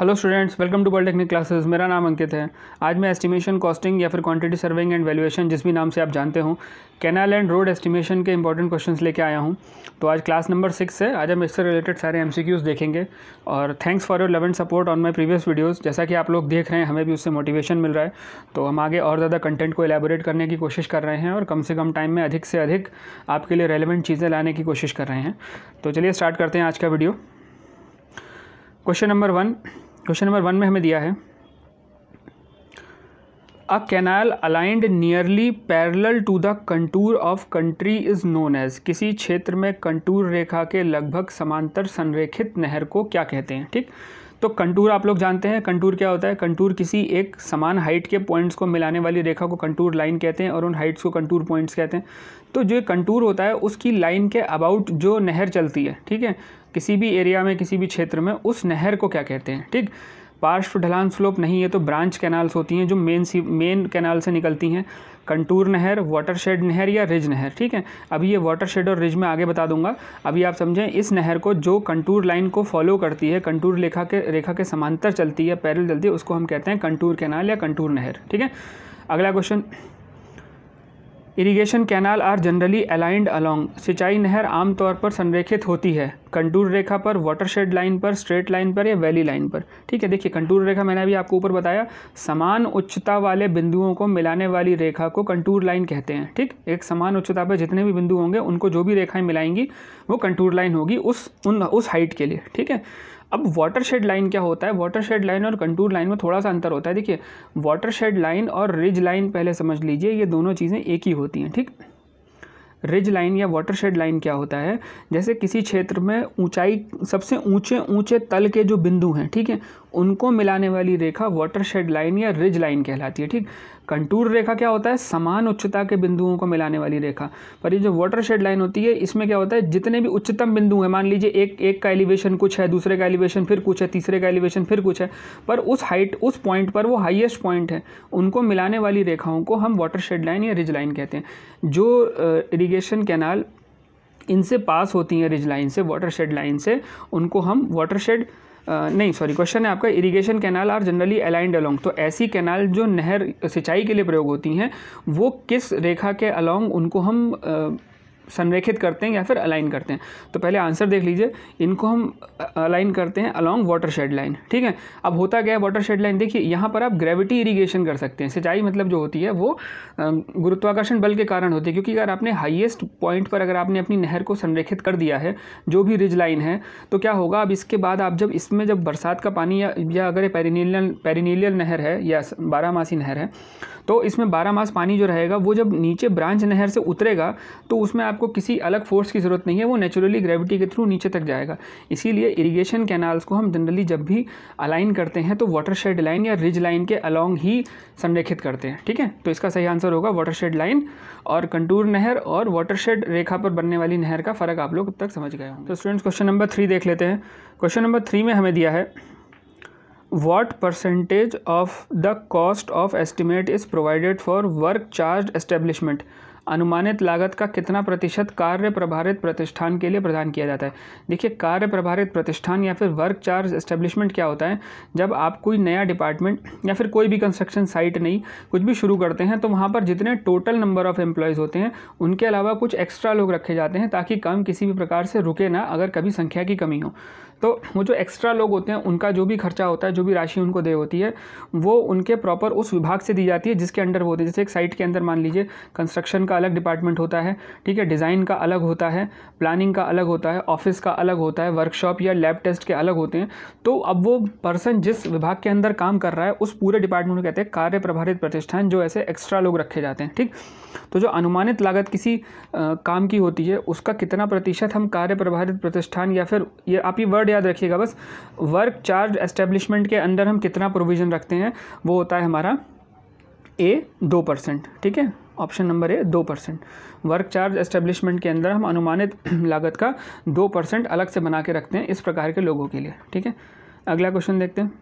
Hello students welcome to polytechnic classes मेरा नाम अंकित है आज मैं एस्टिमेशन कॉस्टिंग या फिर क्वांटिटी सर्विंग एंड वैल्यूएशन जिस भी नाम से आप जानते हो कैनाल एंड रोड एस्टिमेशन के इंपॉर्टेंट क्वेश्चंस लेके आया हूँ तो आज क्लास नंबर सिक्स है आज हम इससे रिलेटेड सारे एम देखेंगे और thanks for your love and support on my previous videos जैसा कि आप लोग देख रहे हैं हमें भी उससे मोटिवेशन मिल रहा है तो हम आगे और ज़्यादा कंटेंट को एलेबोरेट करने की कोशिश कर रहे हैं और कम से कम टाइम में अधिक से अधिक आपके लिए रेलिवेंट चीज़ें लाने की कोशिश कर रहे हैं तो चलिए स्टार्ट करते हैं आज का video question number one question number one में हमें दिया है a canal aligned nearly parallel to the contour of country is known as किसी क्षेत्र में कंटूर रेखा के लगभग समांतर संरेखित नहर को क्या कहते हैं ठीक तो कंटूर आप लोग जानते हैं कंटूर क्या होता है कंटूर किसी एक समान हाइट के पॉइंट्स को मिलाने वाली रेखा को कंटूर लाइन कहते हैं और उन हाइट्स को कंटूर पॉइंट्स कहते हैं तो जो कंटूर होता है उसकी लाइन के अबाउट जो नहर चलती है ठीक है किसी भी एरिया में किसी भी क्षेत्र में उस नहर को क्या कहते हैं ठीक पार्श्व ढलान स्लोप नहीं है तो ब्रांच कैनाल्स होती हैं जो मेन सी मेन कैनाल से निकलती हैं कंटूर नहर वाटर शेड नहर या रिज नहर ठीक है अभी ये वाटर शेड और रिज में आगे बता दूंगा अभी आप समझें इस नहर को जो कंटूर लाइन को फॉलो करती है कंटूर रेखा के रेखा के समांतर चलती है पैरल चलती है उसको हम कहते हैं कंटूर कैनाल या कंटूर नहर ठीक है अगला question irrigation canal are generally aligned along सिंचाई नहर आमतौर पर संरेखित होती है कंटूर रेखा पर वाटरशेड लाइन पर स्ट्रेट लाइन पर या वैली लाइन पर ठीक है देखिए कंटूर रेखा मैंने अभी आपको ऊपर बताया समान उच्चता वाले बिंदुओं को मिलाने वाली रेखा को कंटूर लाइन कहते हैं ठीक एक समान उच्चता पर जितने भी बिंदु होंगे उनको जो भी रेखाएँ मिलाएंगी वो कंटूर लाइन होगी उस उन उस हाइट के लिए ठीक है अब वाटर शेड लाइन क्या होता है वाटर शेड लाइन और कंटूर लाइन में थोड़ा सा अंतर होता है देखिए वाटर शेड लाइन और रिज लाइन पहले समझ लीजिए ये दोनों चीज़ें एक ही होती हैं ठीक रिज लाइन या वाटर शेड लाइन क्या होता है जैसे किसी क्षेत्र में ऊंचाई सबसे ऊंचे ऊंचे तल के जो बिंदु हैं ठीक है उनको मिलाने वाली रेखा वाटर शेड लाइन या रिज लाइन कहलाती है ठीक कंटूर रेखा क्या होता है समान उच्चता के बिंदुओं को मिलाने वाली रेखा पर ये जो वाटर शेड लाइन होती है इसमें क्या होता है जितने भी उच्चतम बिंदु हैं मान लीजिए एक एक का एलिवेशन कुछ है दूसरे का एलिवेशन फिर कुछ है तीसरे का एलिवेशन फिर कुछ है पर उस हाइट उस पॉइंट पर वो हाइएस्ट पॉइंट है उनको मिलाने वाली रेखाओं को हम वाटर शेड लाइन या रिज लाइन कहते हैं जो इरीगेशन कैनाल इनसे पास होती हैं रिज लाइन से वाटर शेड लाइन से उनको हम वाटर शेड नहीं सॉरी क्वेश्चन है आपका irrigation canal are generally aligned along तो ऐसी कैनाल जो नहर सिंचाई के लिए प्रयोग होती हैं वो किस रेखा के अलोंग उनको हम संरेखित करते हैं या फिर अलाइन करते हैं तो पहले आंसर देख लीजिए इनको हम अलाइन करते हैं अलॉन्ग वाटर शेड लाइन ठीक है अब होता क्या है वाटर शेड लाइन देखिए यहाँ पर आप ग्रेविटी इरीगेशन कर सकते हैं सिंचाई मतलब जो होती है वो गुरुत्वाकर्षण बल के कारण होती है क्योंकि अगर आपने हाइएस्ट पॉइंट पर अगर आपने अपनी नहर को संरेखित कर दिया है जो भी रिज लाइन है तो क्या होगा अब इसके बाद आप जब इसमें जब बरसात का पानी या, अगर पेरिनीलियल पेरिनीलियल नहर है या बारामासी नहर है तो इसमें बारह मास पानी जो रहेगा वो जब नीचे ब्रांच नहर से उतरेगा तो उसमें आपको किसी अलग फोर्स की ज़रूरत नहीं है वो नेचुरली ग्रेविटी के थ्रू नीचे तक जाएगा इसीलिए इरीगेशन कैनाल्स को हम जनरली जब भी अलाइन करते हैं तो वाटर शेड लाइन या रिज लाइन के अलॉन्ग ही संरेखित करते हैं ठीक है तो इसका सही आंसर होगा वाटर शेड लाइन और कंटूर नहर और वाटर शेड रेखा पर बनने वाली नहर का फ़र्क आप लोग अब तक समझ गए होंगे तो स्टूडेंट्स क्वेश्चन नंबर थ्री देख लेते हैं क्वेश्चन नंबर थ्री में हमें दिया है what percentage of the cost of estimate is provided for work charged establishment अनुमानित लागत का कितना प्रतिशत कार्य प्रभारित प्रतिष्ठान के लिए प्रदान किया जाता है देखिए कार्य प्रभारित प्रतिष्ठान या फिर वर्क चार्ज एस्टेब्लिशमेंट क्या होता है जब आप कोई नया डिपार्टमेंट या फिर कोई भी कंस्ट्रक्शन साइट नहीं कुछ भी शुरू करते हैं तो वहाँ पर जितने टोटल नंबर ऑफ़ एम्प्लॉयज़ होते हैं उनके अलावा कुछ एक्स्ट्रा लोग रखे जाते हैं ताकि काम किसी भी प्रकार से रुके ना अगर कभी संख्या की कमी हो तो वो जो एक्स्ट्रा लोग होते हैं उनका जो भी खर्चा होता है जो भी राशि उनको दे होती है वो उनके प्रॉपर उस विभाग से दी जाती है जिसके अंडर वो होते हैं जैसे एक साइट के अंदर मान लीजिए कंस्ट्रक्शन का अलग डिपार्टमेंट होता है ठीक है डिज़ाइन का अलग होता है प्लानिंग का अलग होता है ऑफिस का अलग होता है वर्कशॉप या लैब टेस्ट के अलग होते हैं तो अब वो पर्सन जिस विभाग के अंदर काम कर रहा है उस पूरे डिपार्टमेंट को कहते हैं कार्य प्रभारित प्रतिष्ठान जो ऐसे एक्स्ट्रा लोग रखे जाते हैं ठीक तो जो अनुमानित लागत किसी काम की होती है उसका कितना प्रतिशत हम कार्य प्रभारित प्रतिष्ठान या फिर ये आप ये वर्ड वर्ड याद रखिएगा बस वर्क चार्ज एस्टेब्लिशमेंट के अंदर हम कितना प्रोविज़न रखते हैं वो होता है हमारा ए दो परसेंट ठीक है ऑप्शन नंबर ए दो परसेंट वर्क चार्ज एस्टेब्लिशमेंट के अंदर हम अनुमानित लागत का दो परसेंट अलग से बना के रखते हैं इस प्रकार के लोगों के लिए ठीक है अगला क्वेश्चन देखते हैं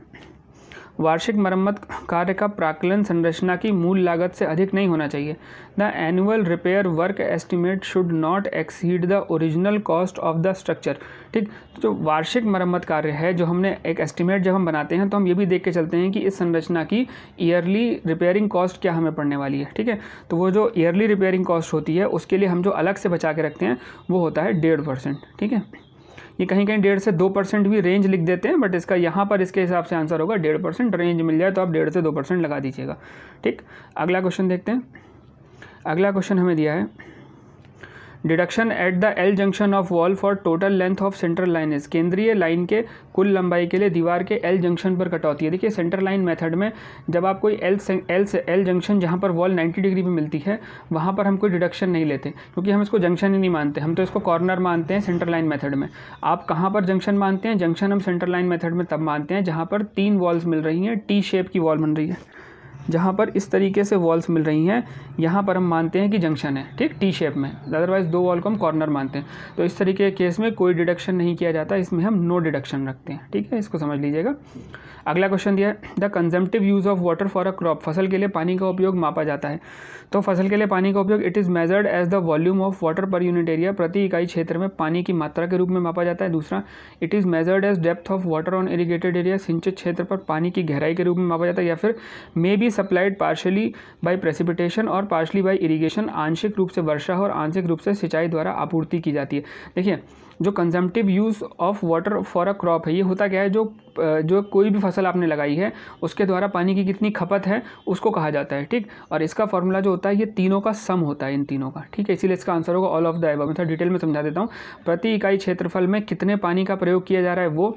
वार्षिक मरम्मत कार्य का प्राकलन संरचना की मूल लागत से अधिक नहीं होना चाहिए the annual repair work estimate should not exceed the original cost of the structure ठीक जो तो वार्षिक मरम्मत कार्य है जो हमने एक एस्टिमेट जब हम बनाते हैं तो हम ये भी देख के चलते हैं कि इस संरचना की ईयरली रिपेयरिंग कॉस्ट क्या हमें पड़ने वाली है ठीक है तो वो जो ईयरली रिपेयरिंग कॉस्ट होती है उसके लिए हम जो अलग से बचा के रखते हैं वो होता है डेढ़ परसेंट ठीक है ये कहीं कहीं डेढ़ से दो परसेंट भी रेंज लिख देते हैं बट इसका यहाँ पर इसके हिसाब से आंसर होगा डेढ़ परसेंट रेंज मिल जाए तो आप डेढ़ से दो परसेंट लगा दीजिएगा ठीक अगला क्वेश्चन देखते हैं अगला क्वेश्चन हमें दिया है deduction at the L junction of wall for total length of centre line is केंद्रीय लाइन के कुल लंबाई के लिए दीवार के एल जंक्शन पर कटौती है देखिए सेंटर लाइन मेथड में जब आप कोई एल एल से एल जंक्शन जहाँ पर वॉल 90 डिग्री पे मिलती है वहाँ पर हम कोई डिडक्शन नहीं लेते क्योंकि हम इसको जंक्शन ही नहीं मानते हम तो इसको कॉर्नर मानते हैं सेंटर लाइन मेथड में आप कहाँ पर जंक्शन मानते हैं जंक्शन हम सेंटर लाइन मैथड में तब मानते हैं जहाँ पर तीन वॉल्स मिल रही हैं टी शेप की वॉल बन रही है जहाँ पर इस तरीके से वॉल्स मिल रही हैं यहाँ पर हम मानते हैं कि जंक्शन है ठीक टी शेप में अदरवाइज़ दो वॉल को हम कॉर्नर मानते हैं तो इस तरीके के केस में कोई डिडक्शन नहीं किया जाता इसमें हम नो डिडक्शन रखते हैं ठीक है इसको समझ लीजिएगा अगला क्वेश्चन दिया है the consumptive use of water for a crop फसल के लिए पानी का उपयोग मापा जाता है तो फसल के लिए पानी का उपयोग it is measured as the volume of water per unit area प्रति इकाई क्षेत्र में पानी की मात्रा के रूप में मापा जाता है दूसरा it is measured as depth of water on irrigated area सिंचित क्षेत्र पर पानी की गहराई के रूप में मापा जाता है या फिर may be supplied partially by precipitation और पार्शली बाई इरीगेशन आंशिक रूप से वर्षा और आंशिक रूप से सिंचाई द्वारा आपूर्ति की जाती है देखिए जो consumptive use of water for a crop है ये होता क्या है जो जो कोई भी फसल आपने लगाई है उसके द्वारा पानी की कितनी खपत है उसको कहा जाता है ठीक और इसका फॉर्मूला जो होता है ये तीनों का सम होता है इन तीनों का ठीक है इसीलिए इसका आंसर होगा ऑल ऑफ द एबव मैं थोड़ा डिटेल में समझा देता हूँ प्रति इकाई क्षेत्रफल में कितने पानी का प्रयोग किया जा रहा है वो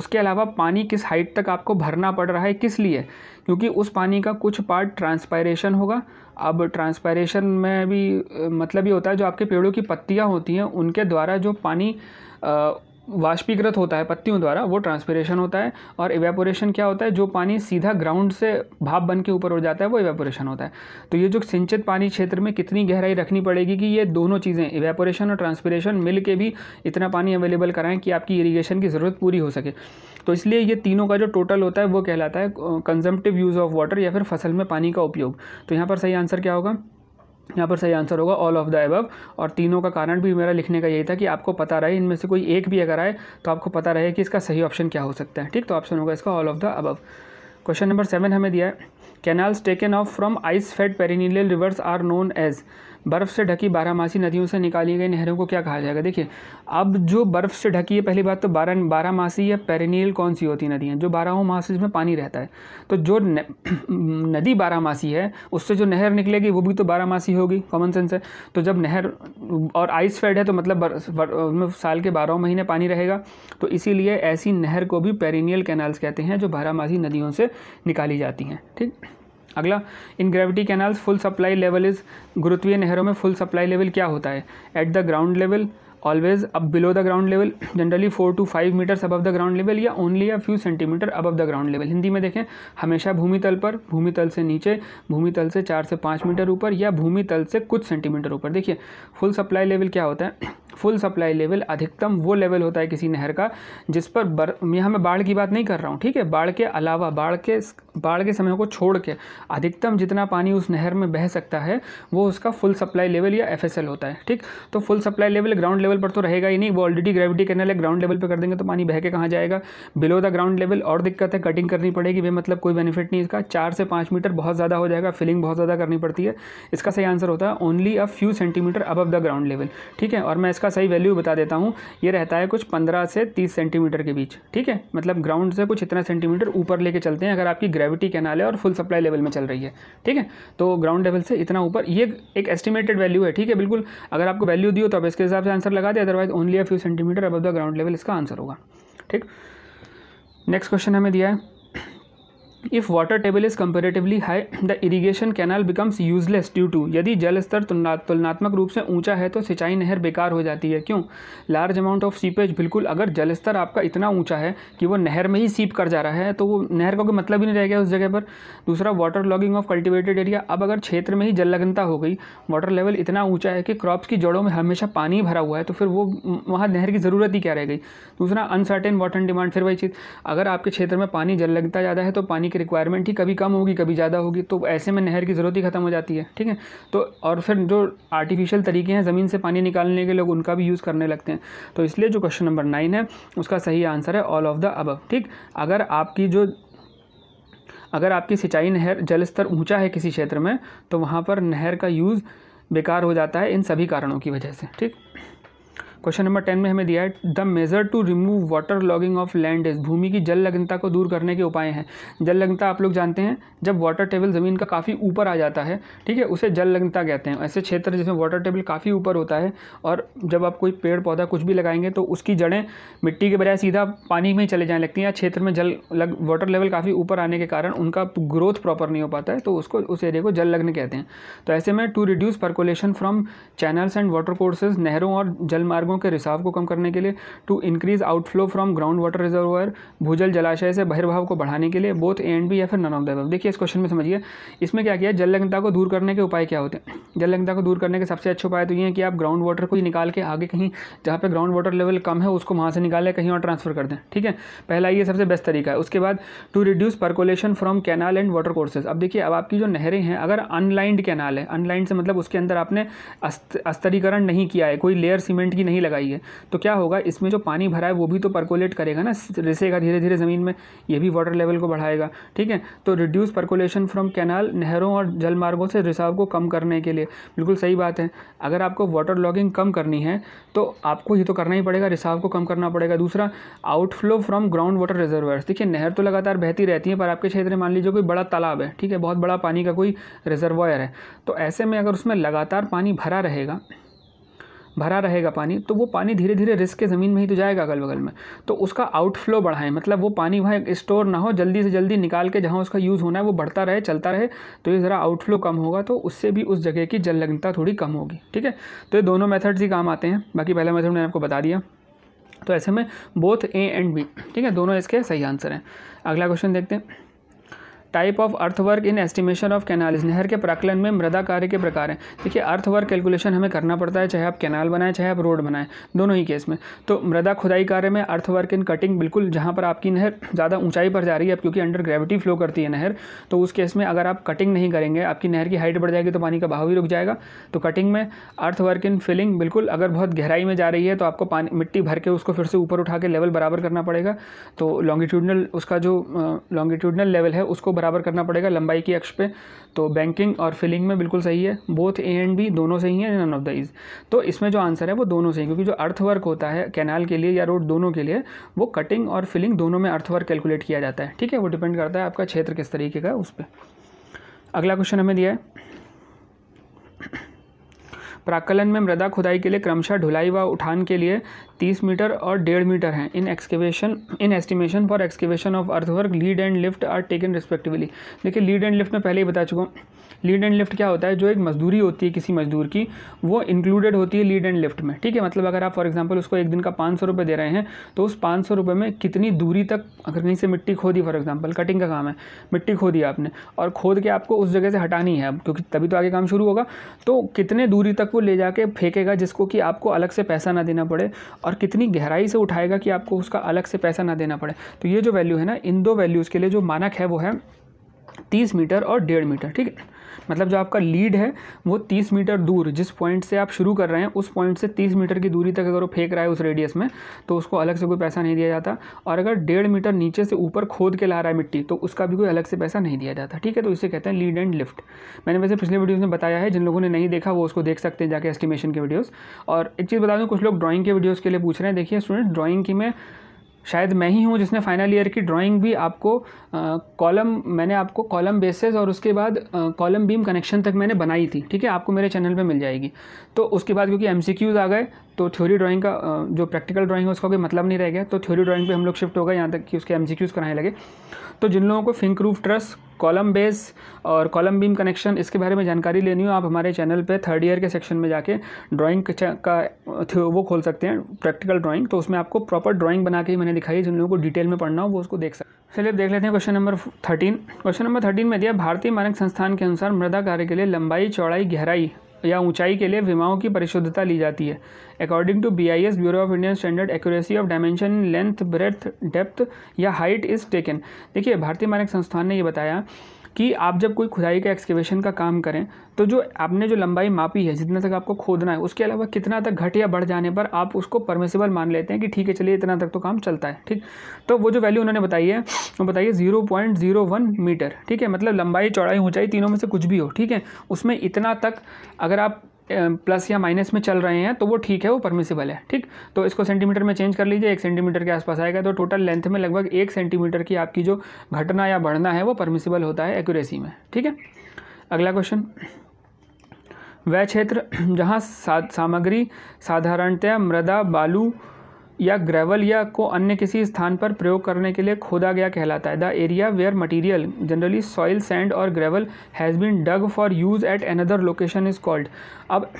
उसके अलावा पानी किस हाइट तक आपको भरना पड़ रहा है किस लिए क्योंकि उस पानी का कुछ पार्ट ट्रांसपायरेशन होगा अब ट्रांसपायरेशन में भी मतलब ये होता है जो आपके पेड़ों की पत्तियाँ होती हैं उनके द्वारा जो पानी वाष्पीकृत होता है पत्तियों द्वारा वो ट्रांसपिरेशन होता है और इवेपोरेशन क्या होता है जो पानी सीधा ग्राउंड से भाप बन के ऊपर उड़ जाता है वो इवेपोरेशन होता है तो ये जो सिंचित पानी क्षेत्र में कितनी गहराई रखनी पड़ेगी कि ये दोनों चीज़ें इवेपोरेशन और ट्रांसपिरेशन मिल के भी इतना पानी अवेलेबल कराएं कि आपकी इरीगेशन की ज़रूरत पूरी हो सके तो इसलिए ये तीनों का जो टोटल होता है वो कहलाता है कंजम्पटिव यूज़ ऑफ वाटर या फिर फसल में पानी का उपयोग तो यहाँ पर सही आंसर क्या होगा यहाँ पर सही आंसर होगा ऑल ऑफ द एबव और तीनों का कारण भी मेरा लिखने का यही था कि आपको पता रहे इनमें से कोई एक भी अगर आए तो आपको पता रहे कि इसका सही ऑप्शन क्या हो सकता है ठीक तो ऑप्शन होगा इसका all of the above question number seven हमें दिया है canals taken off from ice fed perennial rivers are known as बर्फ़ से ढकी बारहमासी नदियों से निकाली गई नहरों को क्या कहा जाएगा देखिए अब जो बर्फ़ से ढकी है पहली बात तो बारह बारहमासी या पेरेनियल कौन सी होती नदियाँ जो बारहों मासी में पानी रहता है तो जो न, नदी बारहमासी है उससे जो नहर निकलेगी वो भी तो बारहमासी होगी कॉमन सेंस है तो जब नहर और आइस फेड है तो मतलब साल के बारह महीने पानी रहेगा तो इसीलिए ऐसी नहर को भी पेरेनियल कैनाल्स कहते हैं जो बारहमासी नदियों से निकाली जाती हैं ठीक अगला in gravity canals full supply level is गुरुत्वीय नहरों में फुल सप्लाई लेवल क्या होता है at the ground level always अब below the ground level generally four to five metres above the ground level या only a few centimetre above the ground level Hindi में देखें हमेशा भूमि तल पर भूमि तल से नीचे भूमि तल से चार से पाँच मीटर ऊपर या भूमि तल से कुछ सेंटीमीटर ऊपर देखिए फुल सप्लाई लेवल क्या होता है फुल सप्लाई लेवल अधिकतम वो लेवल होता है किसी नहर का जिस पर बर यहाँ मैं बाढ़ की बात नहीं कर रहा हूँ ठीक है बाढ़ के अलावा बाढ़ के बाढ़ के समय को छोड़ के अधिकतम जितना पानी उस नहर में बह सकता है वो उसका फुल सप्लाई लेवल या एफ होता है ठीक तो full supply level ground level पर तो रहेगा ही नहीं वो ऑलरेडी ग्रेविटी कैनल है ग्राउंड लेवल पर कर देंगे तो पानी बह के कहाँ जाएगा बिलो द ग्राउंड लेवल और दिक्कत है कटिंग करनी पड़ेगी भाई मतलब कोई बेनिफिट नहीं इसका चार से पाँच मीटर बहुत ज़्यादा हो जाएगा फिलिंग बहुत ज़्यादा करनी पड़ती है इसका सही आंसर होता है only a few centimetre above the ground level ठीक है और मैं इसका सही वैल्यू बता देता हूँ ये रहता है कुछ पंद्रह से तीस सेंटीमीटर के बीच ठीक है मतलब ग्राउंड से कुछ इतना सेंटीमीटर ऊपर लेके चलते हैं अगर आपकी ग्रेविटी कैनाल है और फुल सप्लाई लेवल में चल रही है ठीक है तो ग्राउंड लेवल से इतना ऊपर ये एक एस्टिमेटेड वैल्यू है ठीक है बिल्कुल अगर आपको वैल्यू दी हो तो आप इसके हिसाब से आंसर लगा दें otherwise only a few centimetre above the ground level इसका आंसर होगा ठीक नेक्स्ट क्वेश्चन हमें दिया है if water table is comparatively high the irrigation canal becomes useless due to यदि जल स्तर तुलनात्मक रूप से ऊंचा है तो सिंचाई नहर बेकार हो जाती है क्यों लार्ज अमाउंट ऑफ सीपेज बिल्कुल अगर जल स्तर आपका इतना ऊंचा है कि वो नहर में ही सीप कर जा रहा है तो वो नहर का कोई मतलब ही नहीं रह गया उस जगह पर दूसरा water logging of cultivated area अब अगर क्षेत्र में ही जल लगनता हो गई वाटर लेवल इतना ऊँचा है कि क्रॉप्स की जड़ों में हमेशा पानी भरा हुआ है तो फिर वो वहाँ नहर की ज़रूरत ही क्या रह गई दूसरा अनसर्टेन वाटर डिमांड फिर वही चीज़ अगर आपके क्षेत्र में पानी जल लगता ज़्यादा है तो पानी पानी की रिक्वायरमेंट ही कभी कम होगी कभी ज़्यादा होगी तो ऐसे में नहर की ज़रूरत ही ख़त्म हो जाती है ठीक है तो और फिर जो आर्टिफिशियल तरीके हैं ज़मीन से पानी निकालने के लोग उनका भी यूज़ करने लगते हैं तो इसलिए जो क्वेश्चन नंबर नाइन है उसका सही आंसर है ऑल ऑफ द अब ठीक अगर आपकी जो अगर आपकी सिंचाई नहर जल स्तर ऊँचा है किसी क्षेत्र में तो वहाँ पर नहर का यूज़ बेकार हो जाता है इन सभी कारणों की वजह से ठीक क्वेश्चन नंबर टेन में हमें दिया है the measure to remove water logging of land is भूमि की जल लग्नता को दूर करने के उपाय हैं जल लग्नता आप लोग जानते हैं जब वाटर टेबल ज़मीन का काफ़ी ऊपर आ जाता है ठीक है उसे जल लग्नता कहते हैं ऐसे क्षेत्र जिसमें वाटर टेबल काफ़ी ऊपर होता है और जब आप कोई पेड़ पौधा कुछ भी लगाएंगे तो उसकी जड़ें मिट्टी के बजाय सीधा पानी में ही चले जाने लगती हैं या क्षेत्र में जल लग वाटर लेवल काफ़ी ऊपर आने के कारण उनका ग्रोथ प्रॉपर नहीं हो पाता है तो उसको उस एरिया को जल लग्न कहते हैं तो ऐसे में to reduce percolation from channels and water courses नहरों और जलमार्गों के रिसाव को कम करने के लिए to increase outflow from ground water reservoir भूजल जलाशय से बहिर्भाव को बढ़ाने के लिए बोथ एंड बी या फिर नन ऑफ देखिए इस क्वेश्चन में समझिए इसमें क्या किया जललग्नता को दूर करने के उपाय क्या होते हैं लग्नता को दूर करने के सबसे अच्छे उपाय तो ये है कि आप ग्राउंड वाटर को ही निकाल के आगे कहीं जहाँ पर ग्राउंड वाटर लेवल कम है उसको वहाँ से निकालें कहीं और ट्रांसफर कर दें ठीक है पहला ये सबसे बेस्ट तरीका है उसके बाद to reduce percolation from canal and water courses अब देखिए अब आपकी जो नहरें हैं अगर अनलाइंड कैनाल है अनलाइंड से मतलब उसके अंदर आपने अस्तरीकरण नहीं किया है कोई लेयर सीमेंट की नहीं नहीं लगाई है तो क्या होगा इसमें जो पानी भरा है वो भी तो परकोलेट करेगा ना रिसेगा धीरे धीरे ज़मीन में ये भी वाटर लेवल को बढ़ाएगा ठीक है तो रिड्यूस परकोलेशन फ्रॉम कैनाल नहरों और जल से रिसाव को कम करने के लिए बिल्कुल सही बात है अगर आपको वाटर लॉगिंग कम करनी है तो आपको ये तो करना ही पड़ेगा रिसाव को कम करना पड़ेगा दूसरा outflow from ground water reservoirs देखिए नहर तो लगातार बहती रहती है पर आपके क्षेत्र में मान लीजिए कोई बड़ा तालाब है ठीक है बहुत बड़ा पानी का कोई रिजर्वायर है तो ऐसे में अगर उसमें लगातार पानी भरा रहेगा भरा रहेगा पानी तो वो पानी धीरे धीरे रिस्क के ज़मीन में ही तो जाएगा अगल बगल में तो उसका आउटफ्लो बढ़ाएं मतलब वो पानी वहाँ स्टोर ना हो जल्दी से जल्दी निकाल के जहाँ उसका यूज़ होना है वो बढ़ता रहे चलता रहे तो ये ज़रा आउटफ्लो कम होगा तो उससे भी उस जगह की जल लग्नता थोड़ी कम होगी ठीक है तो ये दोनों मेथड्स ही काम आते हैं बाकी पहला मेथड मैंने आपको बता दिया तो ऐसे में बोथ ए एंड बी ठीक है दोनों इसके सही आंसर हैं अगला क्वेश्चन देखते हैं type of earthwork in estimation of canal नहर के प्राकलन में मृदा कार्य के प्रकार हैं देखिए अर्थवर्क कैलकुलेशन हमें करना पड़ता है चाहे आप कैनाल बनाएं चाहे आप रोड बनाएं दोनों ही केस में तो मृदा खुदाई कार्य में अर्थवर्क इन कटिंग बिल्कुल जहाँ पर आपकी नहर ज़्यादा ऊंचाई पर जा रही है अब क्योंकि अंडर ग्रेविटी फ्लो करती है नहर तो उस केस में अगर आप कटिंग नहीं करेंगे आपकी नहर की हाइट बढ़ जाएगी तो पानी का बहाव ही रुक जाएगा तो कटिंग में अर्थवर्क इन फिलिंग बिल्कुल अगर बहुत गहराई में जा रही है तो आपको पानी मिट्टी भर के उसको फिर से ऊपर उठा के लेवल बराबर करना पड़ेगा तो लॉन्गिट्यूडनल उसका जो लॉन्गिट्यूडनल लेवल है उसको बराबर करना पड़ेगा लंबाई की अक्ष पे तो बैंकिंग और फिलिंग में बिल्कुल सही है बोथ ए एंड बी दोनों सही है नन ऑफ द इज तो इसमें जो आंसर है वो दोनों सही क्योंकि जो अर्थवर्क होता है कैनाल के लिए या रोड दोनों के लिए वो कटिंग और फिलिंग दोनों में अर्थवर्क कैलकुलेट किया जाता है ठीक है वो डिपेंड करता है आपका क्षेत्र किस तरीके का उस पर अगला क्वेश्चन हमें दिया है प्राकलन में मृदा खुदाई के लिए क्रमशः ढुलाई व उठान के लिए तीस मीटर और डेढ़ मीटर हैं in excavation in estimation for excavation of earthwork lead and lift are taken respectively देखिए लीड एंड लिफ्ट मैं पहले ही बता चुका हूँ लीड एंड लिफ्ट क्या होता है जो एक मजदूरी होती है किसी मजदूर की वो इंक्लूडेड होती है लीड एंड लिफ्ट में ठीक है मतलब अगर आप फॉर एग्जाम्पल उसको एक दिन का पाँच सौ दे रहे हैं तो उस पाँच सौ में कितनी दूरी तक अगर कहीं से मिट्टी खोदी फॉर एग्जाम्पल कटिंग का काम है मिट्टी खोदी आपने और खोद के आपको उस जगह से हटानी है अब क्योंकि तभी तो आगे काम शुरू होगा तो कितने दूरी तक वो ले जाके फेंकेगा जिसको कि आपको अलग से पैसा ना देना पड़े और और कितनी गहराई से उठाएगा कि आपको उसका अलग से पैसा ना देना पड़े तो ये जो वैल्यू है ना इन दो वैल्यूज़ के लिए जो मानक है वो है तीस मीटर और डेढ़ मीटर ठीक है मतलब जो आपका लीड है वो तीस मीटर दूर जिस पॉइंट से आप शुरू कर रहे हैं उस पॉइंट से तीस मीटर की दूरी तक अगर वो फेंक रहा है उस रेडियस में तो उसको अलग से कोई पैसा नहीं दिया जाता और अगर डेढ़ मीटर नीचे से ऊपर खोद के ला रहा है मिट्टी तो उसका भी कोई अलग से पैसा नहीं दिया जाता ठीक है तो इसे कहते हैं लीड एंड लिफ्ट मैंने वैसे पिछले वीडियोज़ में बताया है जिन लोगों ने नहीं देखा वो उसको देख सकते हैं जाके एस्टिमेशन के वीडियोज़ और एक चीज़ बता दूँ कुछ लोग ड्रॉइंग के वीडियोज़ के लिए पूछ रहे हैं देखिए स्टूडेंट ड्रॉइंग की मैं शायद मैं ही हूँ जिसने फाइनल ईयर की ड्राइंग भी आपको कॉलम मैंने आपको कॉलम बेसिस और उसके बाद कॉलम बीम कनेक्शन तक मैंने बनाई थी ठीक है आपको मेरे चैनल पे मिल जाएगी तो उसके बाद क्योंकि एम आ गए तो थ्योरी ड्राइंग का जो प्रैक्टिकल ड्राइंग है उसका कोई मतलब नहीं रह गया तो थ्योरी ड्राइंग पे हम लोग शिफ्ट हो गए यहाँ तक कि उसके एम कराने लगे तो जिन लोगों को Fink roof truss column base और कॉलम बीम कनेक्शन इसके बारे में जानकारी लेनी हो आप हमारे चैनल पे थर्ड ईयर के सेक्शन में जाके ड्राइंग का वो खोल सकते हैं प्रैक्टिकल ड्राइंग तो उसमें आपको प्रॉपर ड्राइंग बना के ही मैंने दिखाई है जिन लोगों को डिटेल में पढ़ना हो वो उसको देख सकते हैं चलिए देख लेते हैं question number thirteen question number thirteen में दिया भारतीय मानक संस्थान के अनुसार मृदा कार्य के लिए लंबाई चौड़ाई गहराई या ऊंचाई के लिए विमाओं की परिशुद्धता ली जाती है according to B I S Bureau of Indian Standard accuracy of dimension length breadth depth या हाइट इज़ टेकन देखिए भारतीय मानक संस्थान ने यह बताया कि आप जब कोई खुदाई का एक्सकेवेशन का काम करें तो जो आपने जो लंबाई मापी है जितना तक आपको खोदना है उसके अलावा कितना तक घट या बढ़ जाने पर आप उसको परमिसेबल मान लेते हैं कि ठीक है चलिए इतना तक तो काम चलता है ठीक तो वो जो वैल्यू उन्होंने बताई है वो बताइए zero point zero one metre ठीक है मतलब लंबाई चौड़ाई ऊँचाई तीनों में से कुछ भी हो ठीक है उसमें इतना तक अगर आप प्लस या माइनस में चल रहे हैं तो वो ठीक है वो परमिसिबल है ठीक तो इसको सेंटीमीटर में चेंज कर लीजिए एक सेंटीमीटर के आसपास आएगा तो टोटल लेंथ में लगभग एक सेंटीमीटर की आपकी जो घटना या बढ़ना है वो परमिसिबल होता है एक्यूरेसी में ठीक है अगला क्वेश्चन वह क्षेत्र जहाँ सा, सामग्री साधारणतया मृदा बालू या ग्रेवल या को अन्य किसी स्थान पर प्रयोग करने के लिए खोदा गया कहलाता है the area where material generally soil sand और gravel has been dug for use at another location is called अब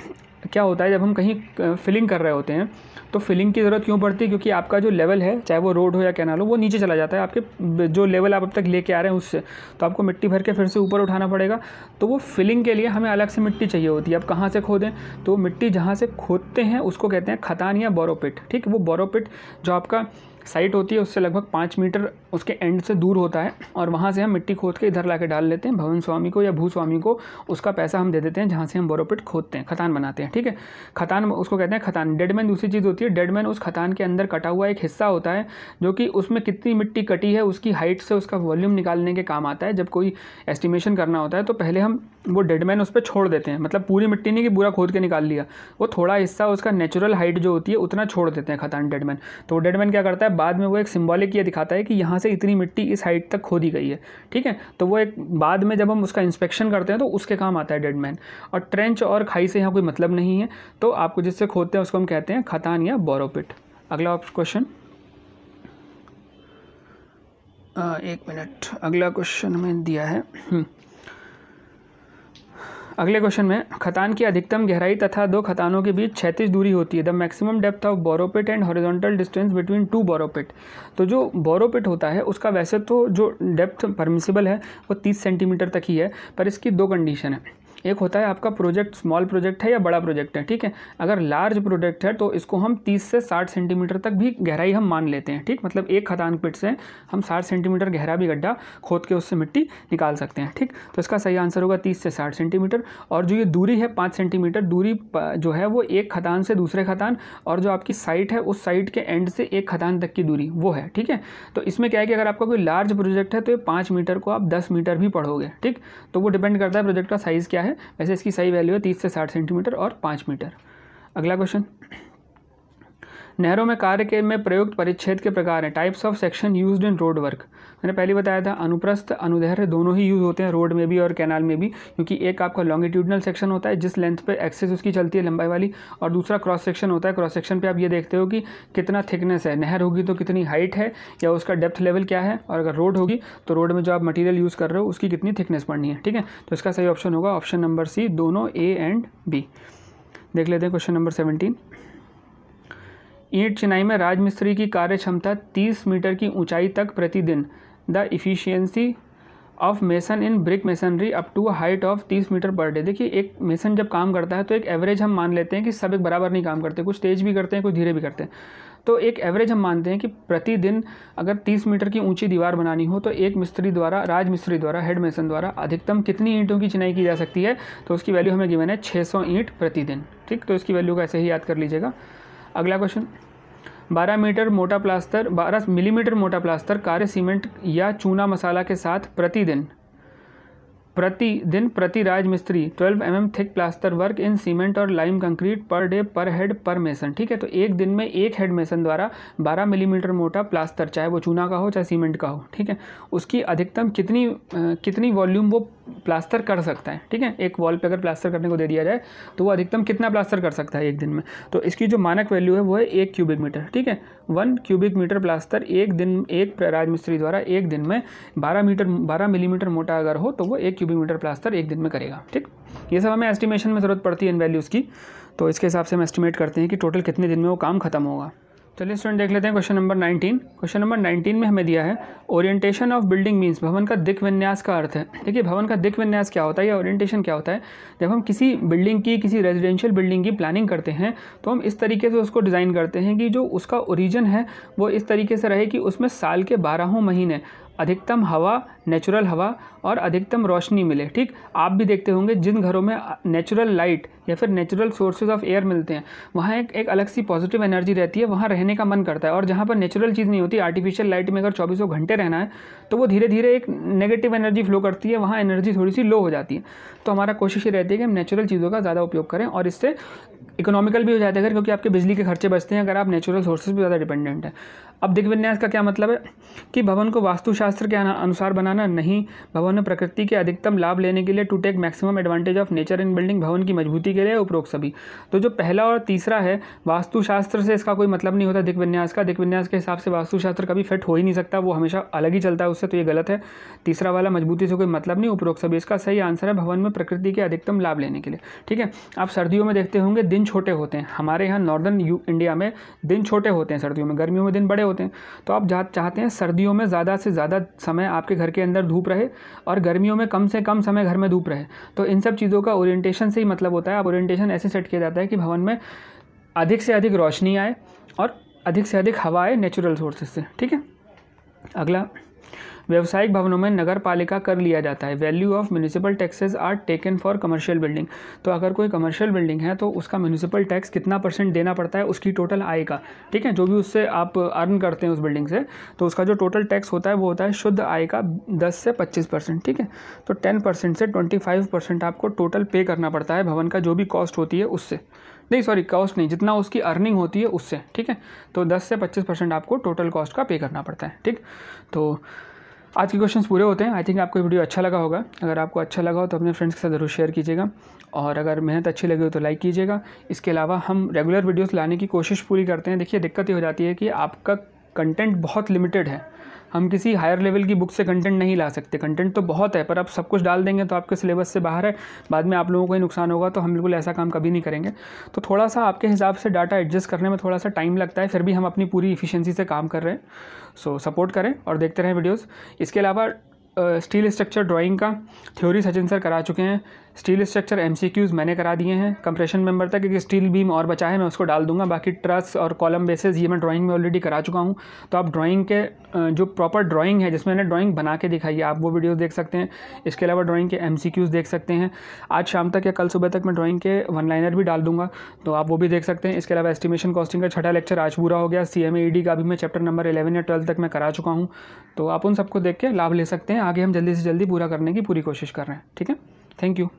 क्या होता है जब हम कहीं फिलिंग कर रहे होते हैं तो फिलिंग की ज़रूरत क्यों पड़ती है क्योंकि आपका जो लेवल है चाहे वो रोड हो या कैनाल हो वो नीचे चला जाता है आपके जो लेवल आप अब तक लेके आ रहे हैं उससे तो आपको मिट्टी भर के फिर से ऊपर उठाना पड़ेगा तो वो फिलिंग के लिए हमें अलग से मिट्टी चाहिए होती है आप कहाँ से खोदें तो मिट्टी जहाँ से खोदते हैं उसको कहते हैं खतान या बोरोपिट ठीक वो बोरोपिट जो आपका साइट होती है उससे लगभग पाँच मीटर उसके एंड से दूर होता है और वहाँ से हम मिट्टी खोद के इधर ला के डाल लेते हैं भवन स्वामी को या भू स्वामी को उसका पैसा हम दे देते हैं जहाँ से हम बोरोपिट खोदते हैं खतान बनाते हैं ठीक है खतान उसको कहते हैं खतान डेडमैन दूसरी चीज़ होती है डेडमैन उस खतान के अंदर कटा हुआ एक हिस्सा होता है जो कि उसमें कितनी मिट्टी कटी है उसकी हाइट से उसका वॉल्यूम निकालने के काम आता है जब कोई एस्टिमेशन करना होता है तो पहले हम वो डेडमैन उस पर छोड़ देते हैं मतलब पूरी मिट्टी नहीं कि पूरा खोद के निकाल लिया वो थोड़ा हिस्सा उसका नेचुरल हाइट जो होती है उतना छोड़ देते हैं खतान डेडमैन तो डेडमैन क्या करता है बाद में वो एक सिम्बॉलिक ये दिखाता है कि यहाँ से इतनी मिट्टी इस हाइट तक खोदी गई है ठीक है तो वो एक बाद में जब हम उसका इंस्पेक्शन करते हैं तो उसके काम आता है डेड मैन और ट्रेंच और खाई से यहाँ कोई मतलब नहीं है तो आपको जिससे खोदते हैं उसको हम कहते हैं खतान या बोरोपिट अगला क्वेश्चन एक मिनट अगला क्वेश्चन हमें दिया है हम्म। अगले क्वेश्चन में खतान की अधिकतम गहराई तथा दो खतानों के बीच छैतीस दूरी होती है the maximum depth of borrow pit and horizontal distance between two borrow pit तो जो बोरोपिट होता है उसका वैसे तो जो डेप्थ परमिसिबल है वो तीस सेंटीमीटर तक ही है पर इसकी दो कंडीशन है एक होता है आपका प्रोजेक्ट स्मॉल प्रोजेक्ट है या बड़ा प्रोजेक्ट है ठीक है अगर लार्ज प्रोजेक्ट है तो इसको हम तीस से साठ सेंटीमीटर तक भी गहराई हम मान लेते हैं ठीक मतलब एक खदान पिट से हम साठ सेंटीमीटर गहरा भी गड्ढा खोद के उससे मिट्टी निकाल सकते हैं ठीक तो इसका सही आंसर होगा तीस से साठ सेंटीमीटर और जो ये दूरी है पाँच सेंटीमीटर दूरी जो है वो एक खदान से दूसरे खदान और जो आपकी साइट है उस साइट के एंड से एक खदान तक की दूरी वो है ठीक है तो इसमें क्या है कि अगर आपका कोई लार्ज प्रोजेक्ट है तो ये पाँच मीटर को आप दस मीटर भी पढ़ोगे ठीक तो वो डिपेंड करता है प्रोजेक्ट का साइज़ क्या है है वैसे इसकी सही वैल्यू है तीस से साठ सेंटीमीटर और पाँच मीटर अगला क्वेश्चन नहरों में कार्य के में प्रयुक्त परिच्छेद के प्रकार हैं types of section use in road work मैंने पहले बताया था अनुप्रस्थ अनुदैर्य दोनों ही यूज़ होते हैं रोड में भी और कैनाल में भी क्योंकि एक आपका लॉन्गिट्यूडनल सेक्शन होता है जिस लेंथ पे एक्सेस उसकी चलती है लंबाई वाली और दूसरा क्रॉस सेक्शन होता है क्रॉस सेक्शन पर आप ये देखते हो कि कितना थिकनेस है नहर होगी तो कितनी हाइट है या उसका डेप्थ लेवल क्या है और अगर रोड होगी तो रोड में जो आप मटीरियल यूज़ कर रहे हो उसकी कितनी थिकनेस पड़नी है ठीक है तो इसका सही ऑप्शन होगा ऑप्शन नंबर सी दोनों ए एंड बी देख लेते हैं क्वेश्चन नंबर सेवनटीन ईट चिनाई में राजमिस्त्री की कार्य क्षमता तीस मीटर की ऊंचाई तक प्रतिदिन the efficiency of mason in brick masonry up to height of तीस मीटर पर डे देखिए एक मेसन जब काम करता है तो एक एवरेज हम मान लेते हैं कि सब एक बराबर नहीं काम करते कुछ तेज़ भी करते हैं कुछ धीरे भी करते हैं तो एक एवरेज हम मानते हैं कि प्रतिदिन अगर 30 मीटर की ऊंची दीवार बनानी हो तो एक मिस्त्री द्वारा राज मिस्त्री द्वारा हेड मेसन द्वारा अधिकतम कितनी ईंटों की चिनाई की जा सकती है तो उसकी वैल्यू हमें गिवन है 600 ईंट प्रतिदिन ठीक तो इसकी वैल्यू का ऐसे ही याद कर लीजिएगा अगला क्वेश्चन 12 मीटर मोटा प्लास्टर 12 मिलीमीटर मोटा प्लास्टर कार्य सीमेंट या चूना मसाला के साथ प्रतिदिन प्रतिदिन प्रति राज मिस्त्री 12 M mm thick plaster work in cement और lime concrete per day per head per mason ठीक है तो एक दिन में एक हेड मेसन द्वारा 12 मिलीमीटर mm मोटा प्लास्टर चाहे वो चूना का हो चाहे सीमेंट का हो ठीक है उसकी अधिकतम कितनी आ, कितनी वॉल्यूम वो प्लास्टर कर सकता है ठीक है एक वॉल पे अगर प्लास्टर करने को दे दिया जाए तो वो अधिकतम कितना प्लास्टर कर सकता है एक दिन में तो इसकी जो मानक वैल्यू है वो है एक क्यूबिक मीटर ठीक है वन क्यूबिक मीटर प्लास्टर एक दिन एक राजमिस्त्री द्वारा एक दिन में बारह मीटर बारह मिलीमीटर मोटा अगर हो तो वो एक क्यूबिक मीटर प्लास्टर एक दिन में करेगा ठीक ये सब हमें एस्टिमेशन में ज़रूरत पड़ती है इन वैल्यूज़ की तो इसके हिसाब से हम एस्टिमेट करते हैं कि टोटल कितने दिन में वो काम खत्म होगा चलिए स्टूडेंट देख लेते हैं क्वेश्चन नंबर 19 क्वेश्चन नंबर 19 में हमें दिया है ओरिएंटेशन ऑफ बिल्डिंग मीन्स भवन का दिक विन्यास का अर्थ है देखिए भवन का दिक विन्यास क्या होता है या ओरिएंटेशन क्या होता है जब हम किसी बिल्डिंग की किसी रेजिडेंशियल बिल्डिंग की प्लानिंग करते हैं तो हम इस तरीके से उसको डिज़ाइन करते हैं कि जो उसका ओरिजन है वो इस तरीके से रहे कि उसमें साल के बारहों महीने अधिकतम हवा नेचुरल हवा और अधिकतम रोशनी मिले ठीक आप भी देखते होंगे जिन घरों में नेचुरल लाइट या फिर नेचुरल सोर्सेज ऑफ एयर मिलते हैं वहाँ एक एक अलग सी पॉजिटिव एनर्जी रहती है वहाँ रहने का मन करता है और जहाँ पर नेचुरल चीज़ नहीं होती आर्टिफिशियल लाइट में अगर चौबीसों घंटे रहना है तो वो धीरे धीरे एक नेगेटिव एनर्जी फ्लो करती है वहाँ एनर्जी थोड़ी सी लो हो जाती है तो हमारा कोशिश ये रहती है कि हम नेचुरल चीज़ों का ज़्यादा उपयोग करें और इससे इकोनॉमिकल भी हो जाता है अगर क्योंकि आपके बिजली के खर्चे बचते हैं अगर आप नेचुरल सोर्सेज पर ज़्यादा डिपेंडेंट हैं अब दिग्विन्यास का क्या मतलब है कि भवन को वास्तुशास्त्र के अनुसार बना बनाना नहीं भवन में प्रकृति के अधिकतम लाभ लेने के लिए to take maximum advantage of nature in building भवन की मजबूती के लिए उपरोक्त सभी तो जो पहला और तीसरा है वास्तुशास्त्र से इसका कोई मतलब नहीं होता दिग्विन्यास का दिग्विन्यास के हिसाब से वास्तुशास्त्र कभी फिट हो ही नहीं सकता वो हमेशा अलग ही चलता है उससे तो ये गलत है तीसरा वाला मजबूती से कोई मतलब नहीं उपरोक्त सभी इसका सही आंसर है भवन में प्रकृति के अधिकतम लाभ लेने के लिए ठीक है आप सर्दियों में देखते होंगे दिन छोटे होते हैं हमारे यहाँ नॉर्दर्न इंडिया में दिन छोटे होते हैं सर्दियों में गर्मियों में दिन बड़े होते हैं तो आप चाहते हैं सर्दियों में ज़्यादा से ज़्यादा समय आपके घर के के अंदर धूप रहे और गर्मियों में कम से कम समय घर में धूप रहे तो इन सब चीज़ों का ओरिएंटेशन से ही मतलब होता है अब ओरिएंटेशन ऐसे सेट किया जाता है कि भवन में अधिक से अधिक रोशनी आए और अधिक से अधिक हवा आए नेचुरल सोर्सेज से ठीक है अगला व्यवसायिक भवनों में नगर पालिका कर लिया जाता है value of municipal taxes are taken for commercial building तो अगर कोई कमर्शियल बिल्डिंग है तो उसका म्यूनिसिपल टैक्स कितना परसेंट देना पड़ता है उसकी टोटल आय का ठीक है जो भी उससे आप अर्न करते हैं उस बिल्डिंग से तो उसका जो टोटल टैक्स होता है वो होता है शुद्ध आय का दस से पच्चीस परसेंट ठीक है तो टेन परसेंट से ट्वेंटी फाइव परसेंट आपको टोटल पे करना पड़ता है भवन का जो भी कॉस्ट होती है उससे नहीं सॉरी कॉस्ट नहीं जितना उसकी अर्निंग होती है उससे ठीक है तो 10 से 25 परसेंट आपको टोटल कॉस्ट का पे करना पड़ता है ठीक तो आज के क्वेश्चन पूरे होते हैं आई थिंक आपको वीडियो अच्छा लगा होगा अगर आपको अच्छा लगा हो तो अपने फ्रेंड्स के साथ ज़रूर शेयर कीजिएगा और अगर मेहनत अच्छी लगी हो तो लाइक कीजिएगा इसके अलावा हम रेगुलर वीडियोस लाने की कोशिश पूरी करते हैं देखिए दिक्कत ये हो जाती है कि आपका कंटेंट बहुत लिमिटेड है हम किसी हायर लेवल की बुक से कंटेंट नहीं ला सकते कंटेंट तो बहुत है पर आप सब कुछ डाल देंगे तो आपके सिलेबस से बाहर है बाद में आप लोगों को ही नुकसान होगा तो हम बिल्कुल ऐसा काम कभी नहीं करेंगे तो थोड़ा सा आपके हिसाब से डाटा एडजस्ट करने में थोड़ा सा टाइम लगता है फिर भी हम अपनी पूरी इफिशेंसी से काम कर रहे हैं सो सपोर्ट करें और देखते रहें वीडियोज़ इसके अलावा स्टील स्ट्रक्चर ड्राइंग का थ्योरी सचिन सर करा चुके हैं स्टील स्ट्रक्चर एम मैंने करा दिए हैं कंप्रेशन मेंबर तक एक स्टील बीम और बचा है मैं उसको डाल दूंगा बाकी ट्रस और कॉलम बेसिस ये मैं ड्राइंग में ऑलरेडी करा चुका हूँ तो आप ड्राइंग के जो प्रॉपर ड्राइंग है जिसमें मैंने ड्राइंग बना के दिखाई है आप वो वीडियोस देख सकते हैं इसके अलावा ड्राइंग के एम देख सकते हैं आज शाम तक या कल सुबह तक मैं ड्राइंग के वन लाइनर भी डाल दूंगा तो आप वो भी देख सकते हैं इसके अलावा एस्टिमेशन कॉस्टिंग का छठा लेक्चर आज पूरा हो गया सी e का भी मैं चैप्टर नंबर एलेवन या ट्वेल्व तक मैं करा चुका हूँ तो आप उन सबको देख के लाभ ले सकते हैं आगे हम जल्दी से जल्दी पूरा करने की पूरी कोशिश कर रहे हैं ठीक है thank you